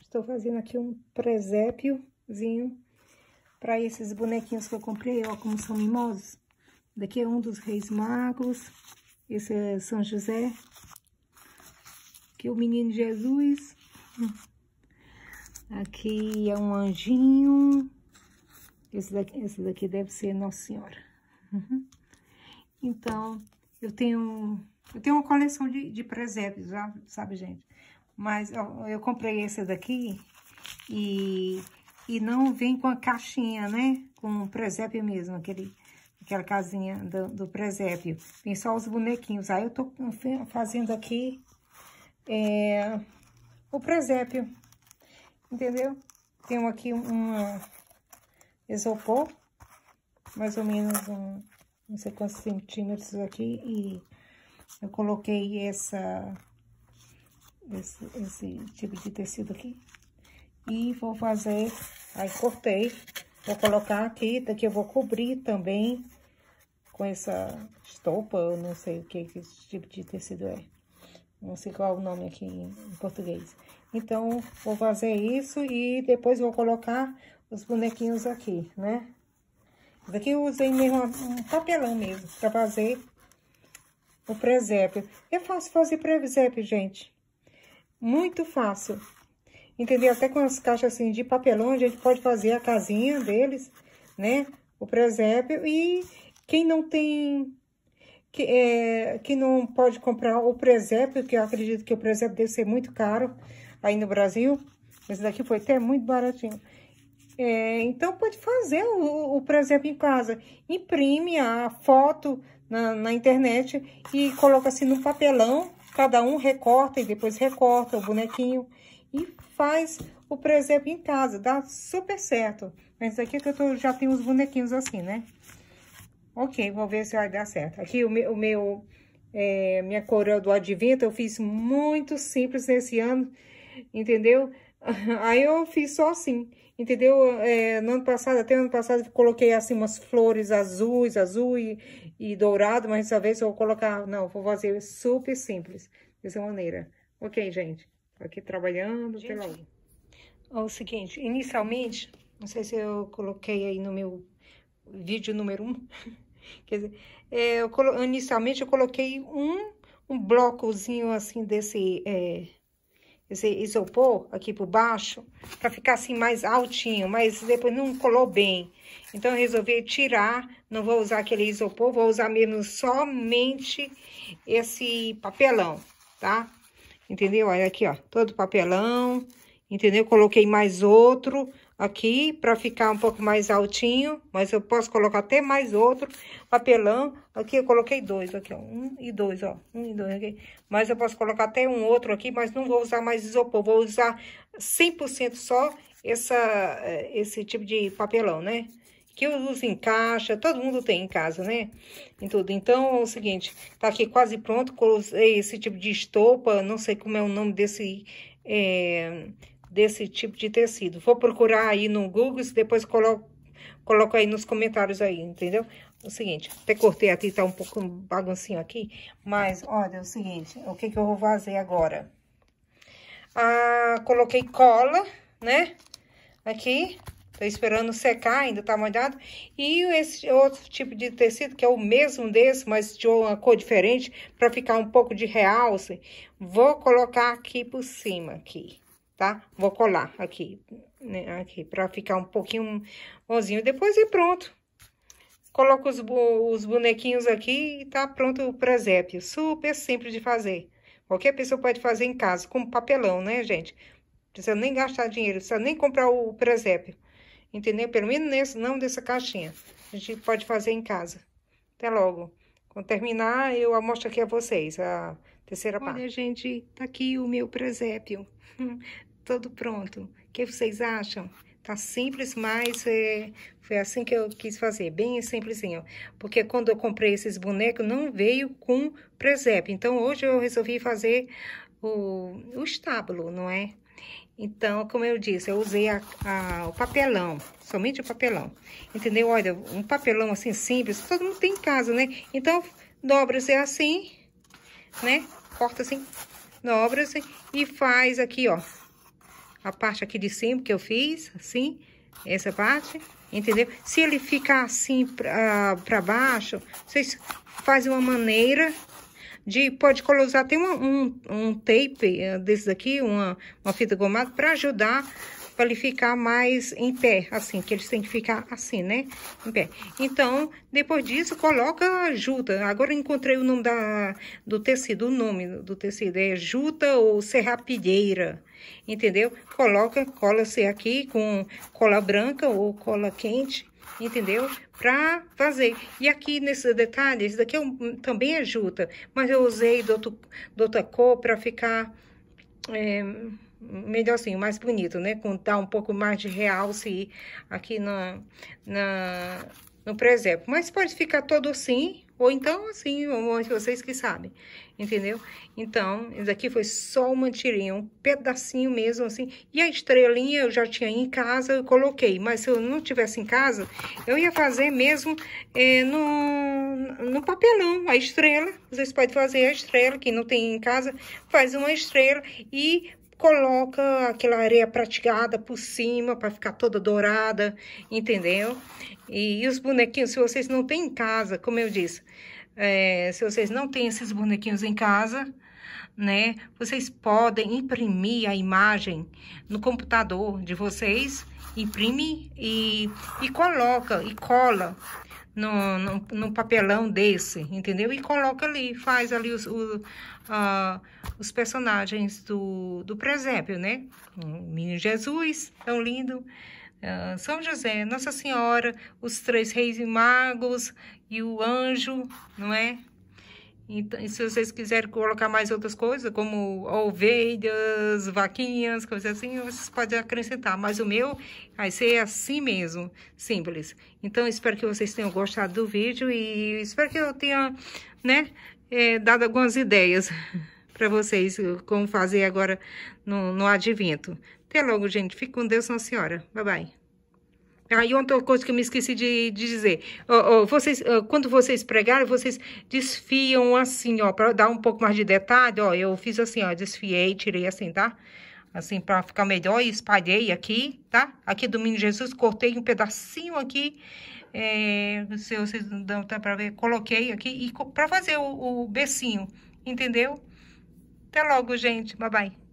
Estou fazendo aqui um presépiozinho para esses bonequinhos que eu comprei, ó, como são mimosos. Daqui é um dos Reis Magos, esse é São José, aqui é o Menino Jesus, aqui é um anjinho, esse daqui, esse daqui deve ser Nossa Senhora. Então, eu tenho, eu tenho uma coleção de, de presépios, sabe, gente? Mas ó, eu comprei esse daqui e, e não vem com a caixinha, né? Com o presépio mesmo, aquele, aquela casinha do, do presépio. Vem só os bonequinhos. Aí eu tô fazendo aqui é, o presépio, entendeu? Tenho aqui um isopor, mais ou menos um, não sei quantos centímetros aqui, e eu coloquei essa esse, esse tipo de tecido aqui. E vou fazer, aí cortei, vou colocar aqui, daqui eu vou cobrir também com essa estopa, eu não sei o que, que esse tipo de tecido é. Não sei qual é o nome aqui em português. Então, vou fazer isso e depois vou colocar os bonequinhos aqui, né? daqui eu usei mesmo um papelão mesmo, para fazer o presépio. eu faço fazer presépio, gente. Muito fácil. Entendeu? Até com as caixas assim de papelão, a gente pode fazer a casinha deles, né? O presépio. E quem não tem... Que, é, que não pode comprar o presépio, que eu acredito que o presépio deve ser muito caro aí no Brasil. Esse daqui foi até muito baratinho. É, então, pode fazer o, o presépio em casa. Imprime a foto na, na internet e coloca assim no papelão Cada um recorta e depois recorta o bonequinho e faz o presépio em casa. Dá super certo. Mas aqui é que eu tô, já tenho os bonequinhos assim, né? Ok, vou ver se vai dar certo. Aqui o meu, o meu é, minha coroa do advento eu fiz muito simples nesse ano, entendeu? Aí eu fiz só assim, entendeu? É, no ano passado, até ano passado, eu coloquei assim umas flores azuis, azul e, e dourado, mas dessa vez eu vou colocar, não, vou fazer super simples, dessa maneira. Ok, gente? aqui trabalhando, gente, pela... o seguinte, inicialmente, não sei se eu coloquei aí no meu vídeo número um, quer dizer, é, eu, inicialmente eu coloquei um, um blocozinho assim desse... É, esse isopor aqui por baixo, para ficar assim mais altinho, mas depois não colou bem. Então, eu resolvi tirar, não vou usar aquele isopor, vou usar mesmo somente esse papelão, tá? Entendeu? Olha aqui, ó, todo papelão, entendeu? Coloquei mais outro, aqui para ficar um pouco mais altinho, mas eu posso colocar até mais outro papelão. Aqui eu coloquei dois, aqui, ó, um e dois, ó, um e dois aqui. Mas eu posso colocar até um outro aqui, mas não vou usar mais isopor, vou usar 100% só essa, é, esse tipo de papelão, né? Que eu uso em caixa, todo mundo tem em casa, né? Em tudo. Então, é o seguinte, tá aqui quase pronto, esse tipo de estopa, não sei como é o nome desse... É desse tipo de tecido. Vou procurar aí no Google e depois coloco, coloco aí nos comentários aí, entendeu? É o seguinte, até cortei aqui, tá um pouco baguncinho aqui, mas olha, é o seguinte, o que que eu vou fazer agora? Ah, coloquei cola, né? Aqui, tô esperando secar, ainda tá molhado. E esse outro tipo de tecido, que é o mesmo desse, mas de uma cor diferente, pra ficar um pouco de realce, vou colocar aqui por cima, aqui tá? Vou colar aqui, né? Aqui, pra ficar um pouquinho bonzinho. Depois e é pronto. Coloco os, os bonequinhos aqui e tá pronto o presépio. Super simples de fazer. Qualquer pessoa pode fazer em casa, com papelão, né, gente? Precisa nem gastar dinheiro, precisa nem comprar o presépio. Entendeu? Pelo menos nesse, não dessa caixinha. A gente pode fazer em casa. Até logo. Quando terminar, eu mostro aqui a vocês a terceira Olha, parte. Olha, gente, tá aqui o meu presépio todo pronto. O que vocês acham? Tá simples, mas é, foi assim que eu quis fazer, bem simplesinho. Porque quando eu comprei esses bonecos, não veio com presépio. Então, hoje eu resolvi fazer o, o estábulo, não é? Então, como eu disse, eu usei a, a, o papelão, somente o papelão, entendeu? Olha, um papelão assim simples, todo mundo tem em casa, né? Então, dobra-se assim, né? Corta assim, dobra-se e faz aqui, ó, a parte aqui de cima que eu fiz, assim, essa parte, entendeu? Se ele ficar assim para pra baixo, vocês fazem uma maneira de... Pode colocar até um, um, um tape eh, desses aqui, uma, uma fita gomada, para ajudar para ele ficar mais em pé, assim, que eles têm que ficar assim, né? Em pé. Então, depois disso, coloca juta. Agora encontrei o nome da, do tecido, o nome do tecido é juta ou serrapilheira entendeu? Coloca, cola-se aqui com cola branca ou cola quente, entendeu? Pra fazer. E aqui nesse detalhe, esse daqui é também é juta, mas eu usei de, outro, outra cor pra ficar... É, melhorzinho, mais bonito, né? Com dar um pouco mais de realce aqui na, na, no presépio. Mas pode ficar todo assim, ou então, assim, vocês que sabem, entendeu? Então, isso aqui foi só uma tirinha, um pedacinho mesmo, assim. E a estrelinha eu já tinha em casa, eu coloquei. Mas se eu não tivesse em casa, eu ia fazer mesmo é, no, no papelão, a estrela. Vocês podem fazer a estrela, quem não tem em casa, faz uma estrela e coloca aquela areia prateada por cima para ficar toda dourada, entendeu? E, os bonequinhos, se vocês não têm em casa, como eu disse, é, se vocês não têm esses bonequinhos em casa, né? Vocês podem imprimir a imagem no computador de vocês, imprime e, e coloca e cola no, no, no, papelão desse, entendeu? E coloca ali, faz ali os, os, os personagens do, do presépio, né? O menino Jesus, tão lindo. Ah, São José, Nossa Senhora, os três reis e magos e o anjo, não é? Então, se vocês quiserem colocar mais outras coisas, como ovelhas, vaquinhas, coisas assim, vocês podem acrescentar. Mas o meu vai ser assim mesmo, simples. Então, espero que vocês tenham gostado do vídeo e espero que eu tenha, né, é, dado algumas ideias para vocês como fazer agora no, no advento. Até logo, gente. Fique com Deus, Nossa Senhora. Bye, bye. Aí outra coisa que eu me esqueci de, de dizer. Oh, oh, vocês, oh, quando vocês pregarem, vocês desfiam assim, ó, para dar um pouco mais de detalhe, ó. Eu fiz assim, ó, desfiei, tirei assim, tá? Assim, para ficar melhor, e espalhei aqui, tá? Aqui é do Menino Jesus, cortei um pedacinho aqui. É, se vocês não dão tá para ver, coloquei aqui e para fazer o, o becinho, entendeu? Até logo, gente. Bye bye.